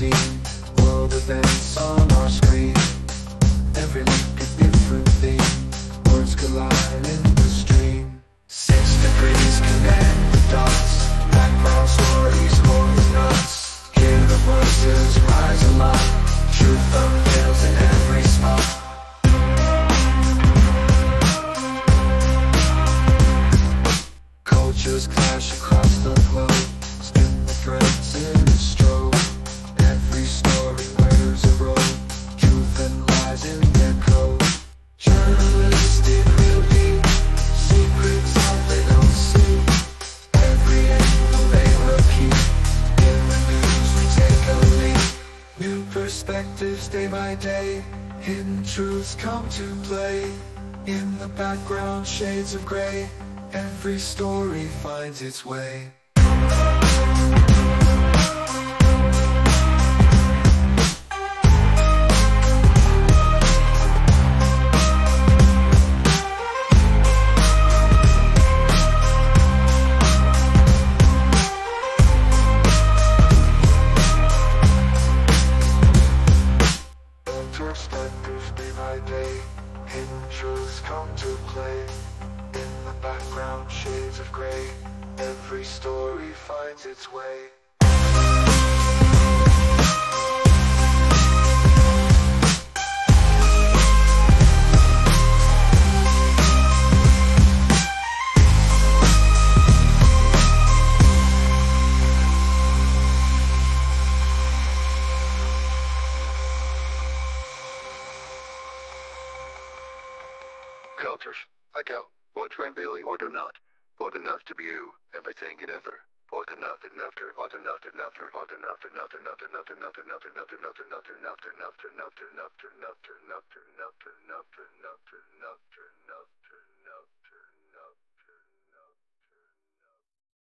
see the dance on our screen. Every look a different thing. Words collide the background shades of grey, every story finds its way.